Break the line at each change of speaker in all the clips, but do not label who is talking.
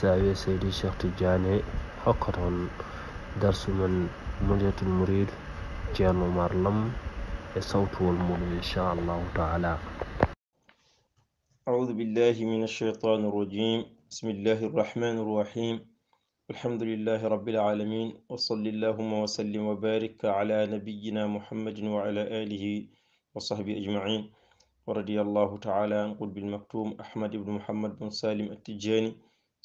ساوي سيدي الشيخ تجاني حقرون درس من مدة المريد جانو مرلم الصوت والمول إن شاء الله تعالى أعوذ بالله من الشيطان الرجيم بسم الله الرحمن الرحيم الحمد لله رب العالمين وصل اللهم وسلم وبارك على نبينا محمد وعلى آله وصحبه أجمعين ورضي الله تعالى عن قلب المكتوم أحمد بن محمد بن سالم التجاني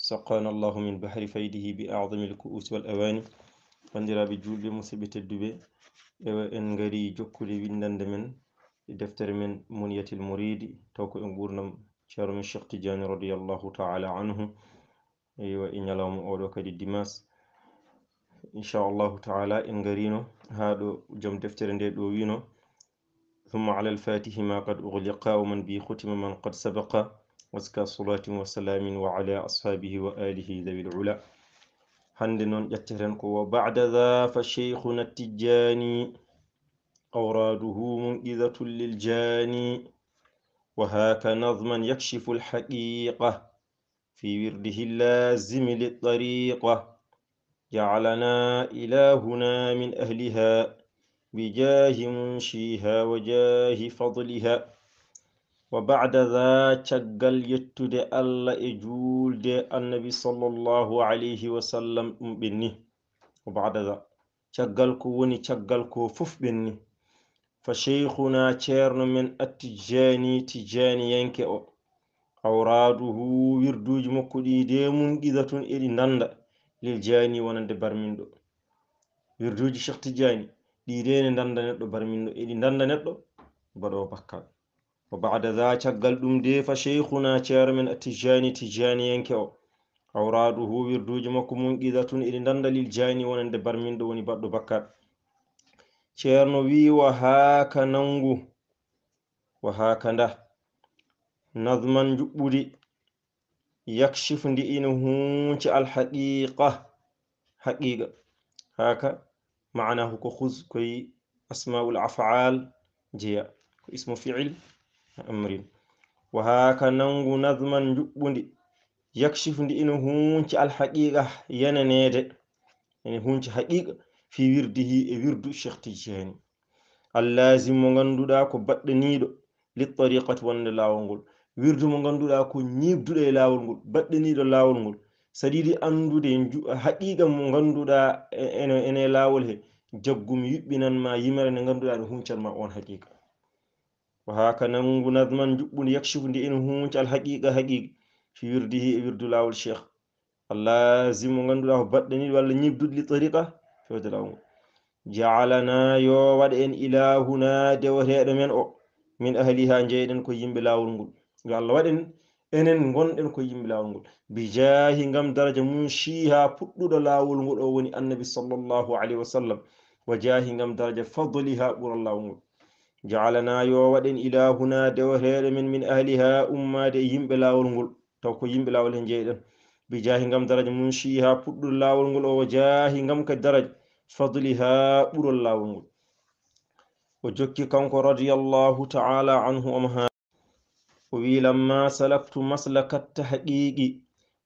سقانا الله من بحر فيده بأعظم الكؤوس والأواني bandiraɓe julɓe musidɓe tedduɓe ewa en gari jokkude windande men e deftere men muniyatil muridi taw ko en gurnam ceero men cheikh tidiani radiallahu taala anhu ewa e ñalawma oɗo kadi dimas inchallahu taala en garino ha ɗo joom deftere nde ɗo wino ثم على الفاتح ما قد أغلق ومن به ختم من قد سبق وزكى صلاة وسلام وعلى أصحابه وآله ذوي العلا هندن يتهرن قوة بعد ذا فشيخنا التجاني أوراده منئذة للجاني وهاك نظما يكشف الحقيقة في ورده اللازم للطريقة جعلنا إلهنا من أهلها بجاه منشيها وجاه فضلها wa bada tha caggal yettude allah e juulde annabi salllahu alayhi wa sallam ɗum ɓenni wa bada tha caggal ko woni caggal ko fof ɓenni fa cheikhuna ceerno men attijani tijani yanke o awraduhu wirduji makko ɗi de mum ɗiɗa tun eɗi nanda liljani wonande barminɗo wirduji cheikh tijani ɗi de ne danda neɗɗo barminɗo eɗi danda neɗɗo baɗo bakkal وبعد ذا caggal ɗum de fa cheikhuna ceero men attijani tijani yenke o awraduhu wirduji makko mum qidatun iɗi dandalil jani wonande barminɗo woni baɗɗo bakkat ceerno wi wa haka nangu wa haka nda nadman juɓɓudi yakshifu ndi ina hunci alhaqiqa haqiqa haka ma'anahu ko hus koye asmaul afal jeya ko ismu fiil amrin wa haka nangu nasman juɓɓudi yakchifndi ina hunci alhaqiqa yenenede ene hunci haqiqa fi wirdihi e wirdu cheikh tijeni allasim mo ganduɗa ko baɗɗaniɗo litariqati wonde lawol ngol wirdu mo ganduɗa ko ñibduɗo e lawol ngol baɗɗaniɗo e lawol ngol saɗiɗi andude haqiqa mo ganduɗa ene e, e, lawol he jaggum yuɓɓinanma yimere nde ganduɗa ɗo huncatma on haqiqa wa haka nan nazman juɓɓun yakchifu ndi en hunci alhaqiqa haqiqa fi wirdihi e wirdu lawol cheikh allazim mo ganduɗa ko baɗɗo niɗ walla ñibdude li tariqa fewde law ngol jaalana yo waɗ en ilahuna dewoteɗo men o min ahali ha jeyɗen ko yimɓe lawol ngol yo allah waɗen enen gonɗen ko yimɓe lawol ngol bijahi gam daraja mum shiha puɗɗuɗo lawol ngol o woni annabi sallllahu alayhi wa sallam wa jahi gam daraja fadli ha ɓuural lawol ngol jaalana yo waɗen ilahuna deweteɗo men min ahliha ummade e yimɓe lawol ngol taw ko yimɓe lawol he jeyɗen bi jahi gam daraja mum chiha puɗɗol lawol ngol o jahi gam kadi daraja fadliha ɓurol lawol ngol o jokki kanko radiallahu taala anhu omo ha o wi lamma salaktu maslaka tahqiqi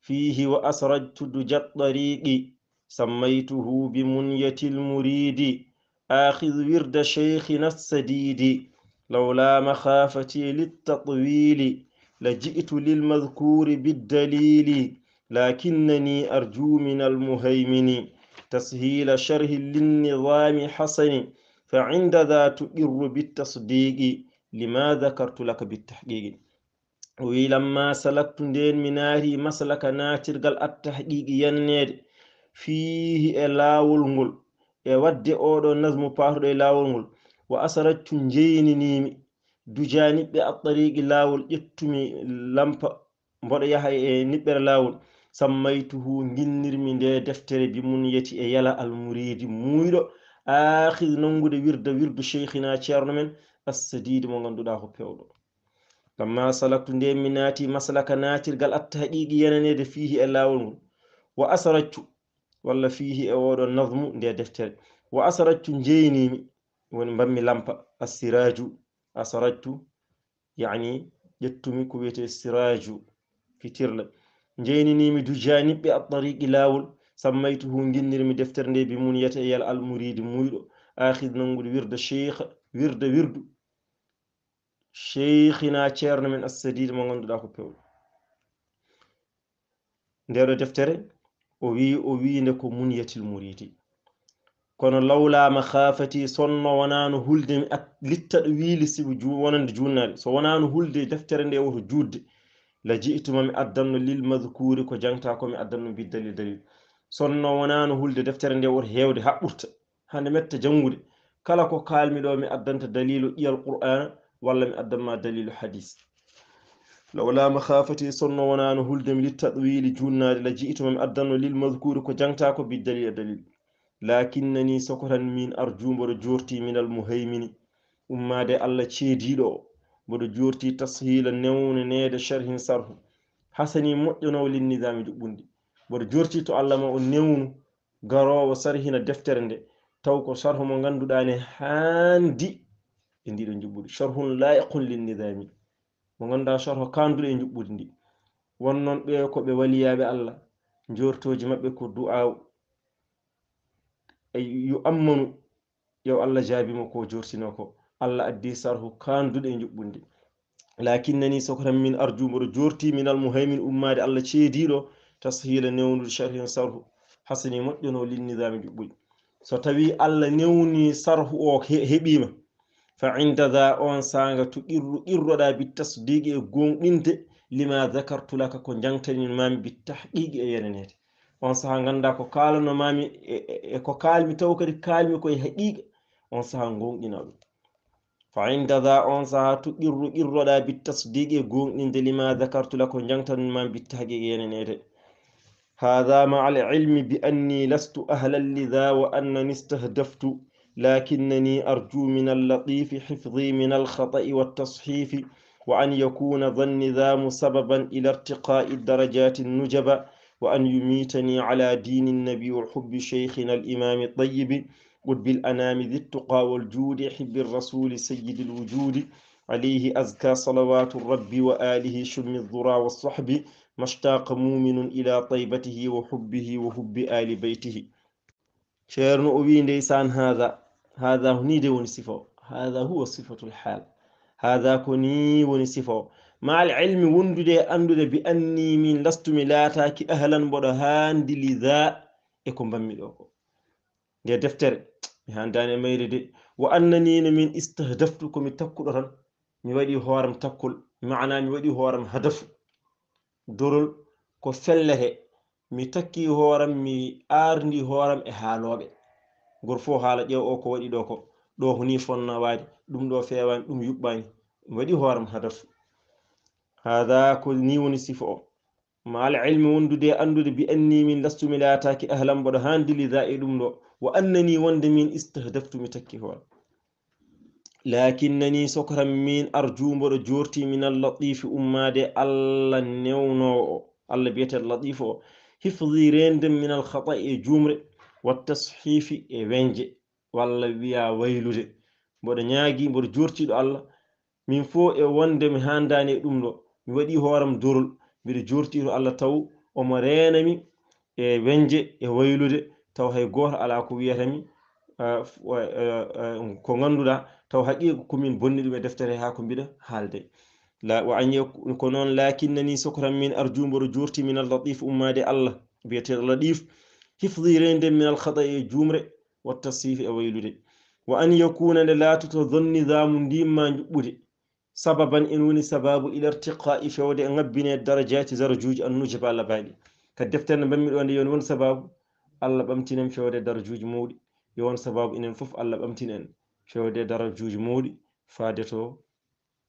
fihi wa asrajtu dujat tariqi sammaytuhu bimunyati lmuridi آخذ ورد شيخنا السديد لولا مخافتي للتطويل لجئت للمذكور بالدليل لكنني أرجو من المهيمن تسهيل شره للنظام حسن فعند ذا تقر بالتصديق لما ذكرت لك بالتحقيق ولما سلكت دين مناري مسلك ناتر قال التحقيق ينير فيه لاول e wadde oɗo nasmu paruɗo e lawol ngol wa asaraccu jeyninimi dujaniɓɓe attariqi lawol ƴettumi lampa mboɗo yaha e niɓɓere lawol sammaytuhu ginnirmi nde deftere bimum yeti e yala almuridi muyɗo akhir nangude wirda wirdu cheikhina ceerno men assadide mo ganduɗa ko pewɗo amma salaktu nde mi naati masalaka natirgal attahaqiqi yananede fihi e lawol ngol wa asaraccu walla fihi e oɗo nadmu nde e deftere wa asaractu jeyinimi woni mbammi lampa assiraju asaractu yani ƴettumi ko wiyete siraju fitirla jeyninimi du janiɓɓe attariqi lawol sammaytu hu ginnirmi deftere nde bimunyata yal almuridi muyɗo akhid nangude wirda sheikh wirda wirdu sheikhina ceerno min assadide mo ganduɗa ko pewɗo ndeɗo deftere o wi o winde ko munyatil muridi kono lawla makhafati sonno wonano hulde mi litta ɗo wiili sibo wonande junnare so wonano hulde e deftere nde woto judde la jitouma mi addanno lil madcouri ko jangta komi addanno mbi e dalil dalil sonno wonano hulde e deftere nde woto hewde haɓɓurta hande metta jangude kala ko kalmi ɗo mi addanta dalilu ƴiyal qur'an walla mi addanma dalilu hadice lawla mahafati sonno wonano hulde mi litta ɗo wiili junnade la jiitomami addanno lil madcoure ko jangta ko bi dalil a dalil lakinnani sokotan min ar jumboɗo jorti minal mo haymini ummade allah ceediɗo o mboɗo jorti tashila newne nede charhin sarhu hasani moƴƴonowlin nidami juɓɓundi mboɗo jorti to allah ma o newnu garowo sarhina deftere nde taw ko sarhu mo ganduɗani handi e ndiɗo juɓɓuɗi charhun layiqun lin nidami mo ganduɗa sorko kandude e juɓɓudi ndi wonnoon ɓe ko ɓe waliyaɓe allah jortoji maɓɓe ko du'a e yo ammanu yow allah jaabima ko jortino ko allah addi sarhu kanduɗe e juɓɓundi lakin nani sokotan min arjumoɗo jorti minal muhaymin ummade allah ceediɗo tashila newnude sharhen sarhu hasani moƴƴono linnidami juɓɓuɗi so tawi allah newni sarhu o heɓima he, فعند ذا أون سانغ تو إرو دا بالتصديق غون إيه إنت لما ذكرت لك كون جانتني مامي بالتحقيق يرنيت إيه أون سانغ دا كو قال نو مامي إيه- كو قال مي تو كدي قال مي كو حقيق أون سانغ غون إنو فعند ذا أون سانغ تو إرو دا بالتصديق غون إنت لما ذكرت لك كون جانتني مامي بالتحقيق يرنيت هذا مع العلم بأني لست أهلا لذا وأنني استهدفت لكنني أرجو من اللطيف حفظي من الخطأ والتصحيف وأن يكون ذا مسببا إلى ارتقاء الدرجات النجبة وأن يميتني على دين النبي وحب شيخنا الإمام الطيب قد بالأنام ذي التقى والجود حب الرسول سيد الوجود عليه أزكى صلوات الرب وآله شم الذرى والصحب مشتاق مؤمن إلى طيبته وحبه وحب آل بيته شيرن أبي ليسان هذا hada ni de woni sifo hada huwa sifatu lhal hada ko ni woni sifo ma alilmi wondude andude bi anni min lastumi laataki ahlan mboɗo handi lida e ko mbammi ɗo ko nde deftere mi handani e mayre de wa annanina min istahdaftu komi takkuɗo tan mi waɗi hooram takkol mana mi waɗi hooram hadafu dorol ko fellete mi takki hooram mi aarndi hooram e haalooɓe gor fo haala ƴeew o ko waɗi ɗo ko ɗo honi fonna waadi ɗum ɗo fewani ɗum yuɓɓani waɗi hoorem hadaf hada ko ni woni sifa o ma al ilmi wondude andude bi anni min lastu mi laataki ahlam boɗo han dili da e ɗum ɗo wa annani wonde min istahdaftu mi takki hoore lakinnani sokram min arjumboɗo jorti minal latifi ummade allah newnowo o allah biyete latif o hifdi rendem minal hata e jumre wattashiifi e weñje walla wiya waylude mboɗo ñaagi mboɗo jortiɗo allah min fo e wonde mi handani e ɗum ɗo mi waɗi hooram dorol mbiɗo jortiɗo allah taw omo reenami e weñje e waylude taw hay goto ala ko wiyatami e, e, e, ko ganduɗa taw haqiqa komin bonni ɗum e deftere ha ko mbiɗa haalde wa añe ko noon lakinnani sokotan min arjumboɗo jortimin al latif ummade allah biyeteɗo latif hifdi rende min alkhatai e jumre wattasifi e waylude wa an yakuna nde latuto donni damu ndimma juɓɓude sababan en woni sababu ilartiqai fewde e ngabbine darajati darajuji annujaba allah baaɗi kadi deftere no mbammi ɗo nde yo won sababu allah ɓamtinen fewde darajuji muɗi yo won sababu enen foof allah ɓamtin en fewde darajuji muɗi faade to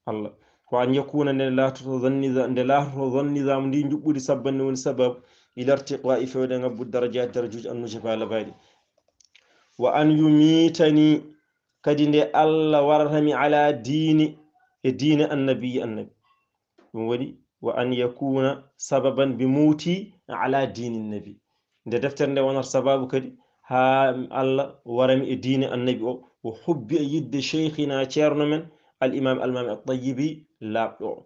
allah wa an yakuna nde latuto nde latuto donni damu ndi juɓɓude sabban ne woni sababu ilartiqa i fewde gabbu daraja darajuji annuji ko allah baɗi wa an yumitani kadi nde allah waratami ala dini e dine annabiyi annabi ɗum waɗi wa an yakuna sababan bi muti ala dini nnabi nde deftere nde wonata sababu kadi ha allah warami e dine annabi o o hubbi e yidde cheikhina ceerno men al imam almami al tayibi laaɓɗo o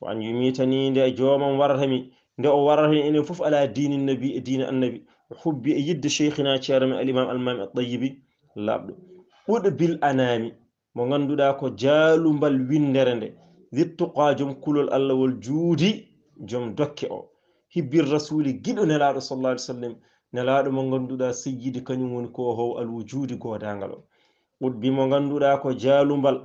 wa an yumitani nde e jomam waratami nde o warata enen fof ala dini nabi e dina annabi hubbi e yidde cheikhina ceera men alimam almami atayibi laɓɗo ɓuɗa bil anami mo ganduɗa ko jaalumbal windere nde wittuqa joom kulol allah wol juudi joom dokke o hibbir rasuli giɗo nelaɗo sallah alih sallam nelaɗo mo ganduɗa seyyidi kañum woni ko how alwo juudi godagal o ɓuɗbi mo ganduɗa ko jaalumbal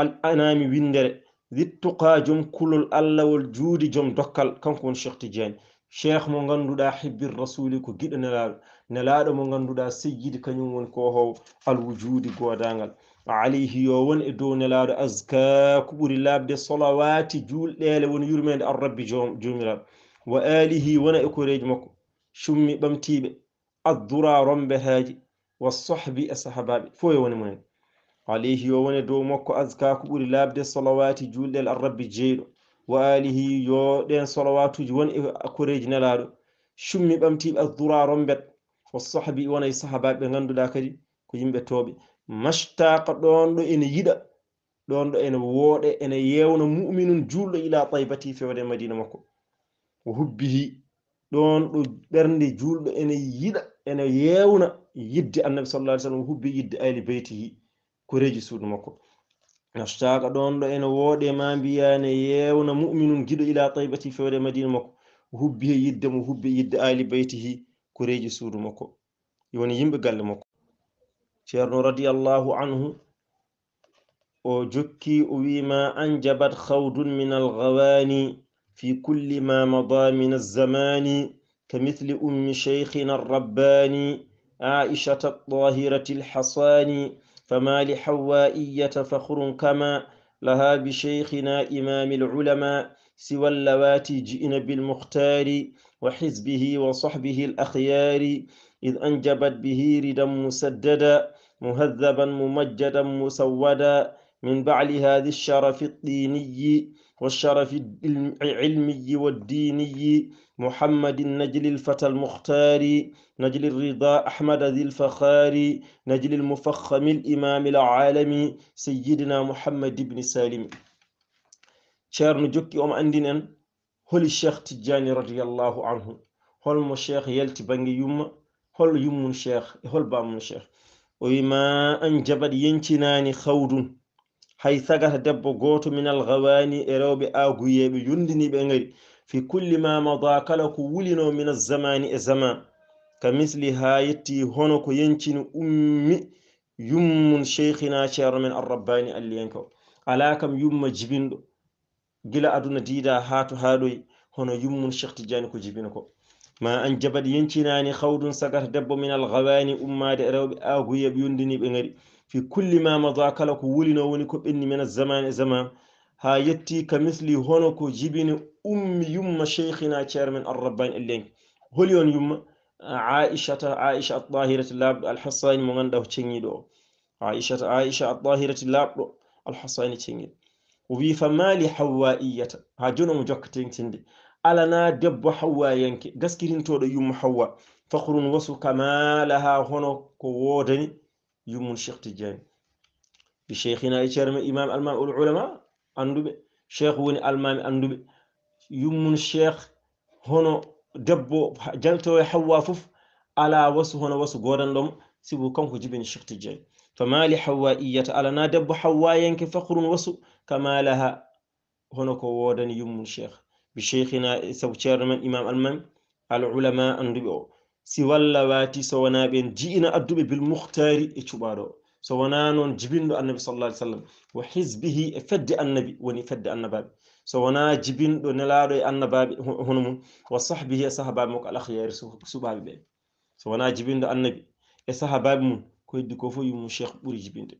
al anami windere wittuqa jom kulol allahwol juudi jom dokkal kanko won cheikh tidiane cheikh mo ngannduɗaa hibbir rasuli ko giɗo nelaaɗo nelaaɗo mo ngannduɗaa seyyidi kañum won kohoowo alwujuudi goodaangal alayhi yo won e dow nelaaɗo aska ko ɓuri laaɓde solawaati juulɗeele woni yurmeende alrabbi joomiraaɗo wa alihi wona e koreeji makko cummi ɓamtiiɓe addura rombeteeji wa sohbi e sahabaaɓe fo e woni mumen alayhi yo wone dow makko aska ko ɓuri laabde solowati julɗel arrabbi jeeyɗo wa alihi yo ɗen solowatuji won e koreji nelaɗo cummi ɓamtiɓe addura rombet o sahabi wona e sahabaɓe ɓe ganduɗa kadi ko yimɓe toɓe mastaka ɗon ɗo ene yiɗa ɗon ɗo ene wooɗe ene yewna muminum julɗo ila taybati fewde e madina makko o hubbihi ɗon ɗo ɓernde julɗo ene yiɗa ene yewna yidde annabi sallah alih sallam o hubbi yidde ali beytihi kureji suudu makko naftaka ɗon ɗo ene wooɗe ma mbiyane yewna muminum giɗo ila taybati fewde madina makko hubbi he yidde mo hubbi yidde ali baytihi kureji suudu makko e woni yimɓe galle makko ceerno radiallahu anhu o jokki o wima an jabat khawdun min alghawani fi kulli ma mada min alzamani ka mithli ummi cheikhina arrabbani aishata aahirati alhasani فما لحوائية فخر كما لها بشيخنا إمام العلماء سوى اللواتي جئن بالمختار وحزبه وصحبه الأخيار إذ أنجبت به ردا مسددا مهذبا ممجدا مسودا من بعل هذا الشرف الطيني والشرف العلمي والديني محمد النجل الفتى المختار نجل الرضا أحمد ذي الفخار نجل المفخم الإمام العالمي سيدنا محمد بن سالم شار نجوك يوم أندنا هو الشيخ تجاني رضي الله عنه هو المشيخ يلتي بانجي يوم هو يوم الشيخ هو البام الشيخ وما أنجبت ينتناني خود hay sagata debbo goto minal gawani e rewɓe aguyeɓe yondiniɓe gari fi kulli ma mada kala ko wulino min azamani e zaman ka misli ha yetti hono ko yencini ummi yummun cheikhina ceero men arrabbani alliyanko ala kam yumma jibinɗo gila aduna diida ha to haɗoyi hono yummun cheikhtidiani ko jibino ko ma an jabaɗi yencinani hawdun sagata debbo minal gawani ummade e rewɓe aguyeɓe yondiniɓe gari fi kulli ma mada kala ko wulino woni ko ɓenni men zaman e zaman ha yetti ka misli hono ko jibini ummi yumma cheikhina ceermen arrabbani elleng holi on yumma aishata aisha atahirati labɗo alhasani mo ganduɗa ko cengiɗo o aishata aisha atahirati labɗo alhasani cengiɗo o wi famali hawwaiyata ha joni omo jokkatentinde alana debbo hawwa yanke gaskitintoɗo yumma hawwa fakrun wasu kamalaha hono ko wodani yummun cheikh tidiane ɓi cheikhina e ceere me imam almami ol ulama annduɓe cheikh woni almami annduɓe yummun cheikh hono debbo jalto e hawwa fof ala wasu hono wasu godanɗomo sibu kanko jibini cheikh tidiane famali hawwa iyata alana debbo hawwa yenke fakhrun wasu kamalaha hono ko wodani yummun cheikh ɓi cheikhina e sabu ceere men imam almami al ulama annduɓe o si walla waati so wonaa ɓen ji'ina adduɓe bil muhtari e cuɓaaɗo so wonaa noon jibinɗo annabi sallah alih sallam wo hisbihi e fedde annabi woni fedde annabaaɓe so wonaa jibinɗo nelaaɗo e annabaaɓe hono mum wo sahbihi e sahabaaɓe mo ko alahyaari suɓaaɓe ɓee so wonaa jibinɗo annabi e sahabaaɓe mum ko heddi ko fof yummu cheikh ɓuri jibinde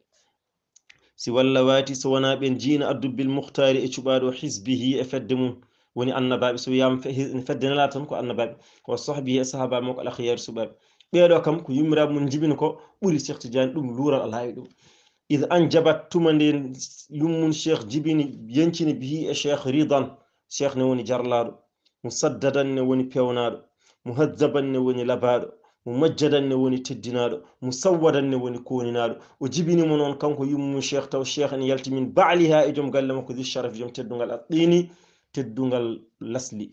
si walla waati so wonaa ɓen jiina addu bil muhtari e cuɓaaɗo hisbihi e fedde mum woni annabaɓe so wiyama fedde nala tan ko annabaɓe ko sahbihi e sahabaɓe makko alahiyar suɓaɓe ɓeeɗo kam ko yummiraɓe mum jibina ko ɓuuri cheikh tidiani ɗum luural ala hawi ɗum id an jabat tuma nde yummun cheikh jibini yencini bihi e cheikh ridan cheikh ne woni jarlaɗo musaddadan ne woni pewnaɗo muhazzaban ne woni labaɗo mo majjadan ne woni teddinaɗo mo sawwadan ne woni koninaɗo o jibinimo noon kanko yummum cheikh taw cheikh ene yaltimin baali ha e joom galle makko di sharaf joom teddugal aɗini teddungal lasli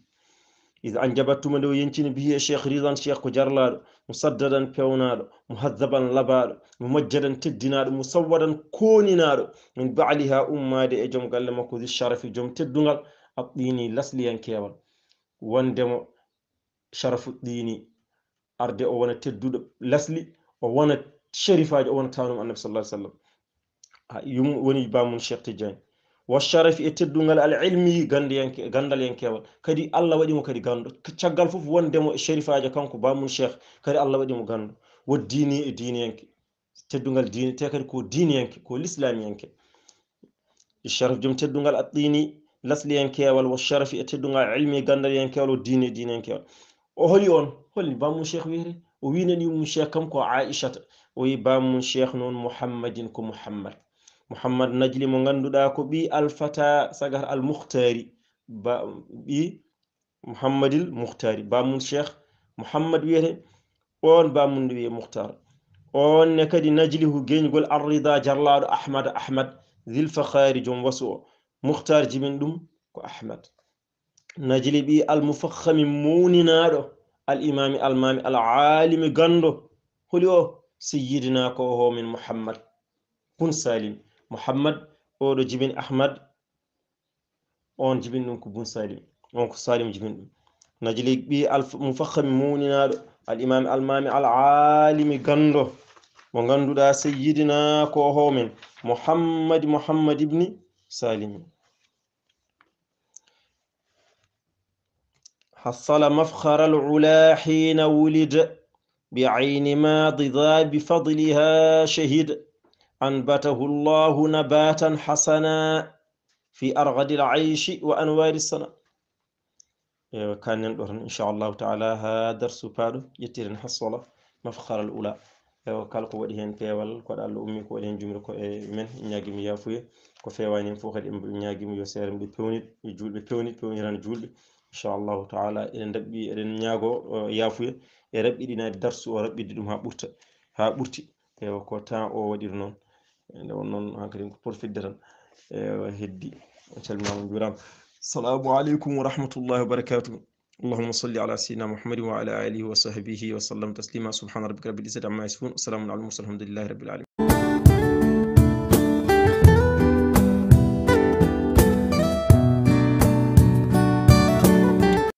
ida anjabatuma nde o yencini bihi e cheikh ridan cheikh ko jarlaɗo mo saddadan pewnaɗo mo haddaban labaɗo mo majjadan teddinaɗo mo sawwadan koninaɗo min baliha ummade e joom galle makko di sharafi joom teddugal a ɗini lasliyankewal wondemo sharafu ɗini arde o wona tedduɗo lasli o wona sherifaji o wona tawnum annabi sallah ai sallam a yum woni bamum cheikh tidiani wa sharafi e teddungal al ilmi gandal yankewal kadi allah waɗimo kadi gando caggal fof wondemo e sherifajo kanko bamum cheikh kadi allah waɗimo gando wo dini ko diniyanke ko l'islamiyanke sharaf jom teddungal addini lasliyankewal wo sharafi e teddungal ilmi gandal yankewal o dini e diniyankewal o holi on holni bamum cheikh wiyete o winen yumum cheikh kam ko aishata o wi bamum cheikh noon ko mouhammad mouhammad najli mo ganduɗa ko ɓi alfata sagar al mouhtari ba ɓi mouhammadil mouhtari bamum cheikh mouhammad wiyete on bamum ɗo wiye mouhtar onne kadi najlihu geñgol arrida jarlaɗo ahmad ahmad zilfahari jom wasu o mouhtar jimin ɗum ko ahmad najli ɓi almoufahami mowninaɗo al imami almami al alimi gando holi o seyidina ko homin mouhammad pun salim muhammad oɗo jibini ahmad on jibini ɗum ko bun salim on ko salim jibini ɗum najli ɓi almufahami muninaɗo alimami almami al alimi gando mo ganduɗa sayyidina koho men muhammadi muhammad ibni salimi حصل مفخر العلا حين ولد بعين ماض ذا بفضلها شهد أنبته الله نباتا حسنا في أرغد العيش وأنوار السنة إيه، وكان ينقر إن شاء الله تعالى هذا درس بعد يتير حصل مفخر الأولى إيه، وكان قوة لهم في أول قد قال لأمي قوة لهم جميل إيه، من نياجم يافوي كفيوان ينفوخر إن نياجم يسيرم بيونيت يجول بيونيت بيونيت ران جول إن شاء الله تعالى إن ربي إن نياجو يافوي يا ربي دينا الدرس وربي دينا ها بوتي ها بوتي ko tan o waɗiri noon يعني آه، السلام عليكم ورحمة الله وبركاته اللهم صل على سيدنا محمد وعلى اله وصحبه وسلم تسليما سبحان ربك رب العزه عما يصفون السلام على المرسلين الحمد لله رب العالمين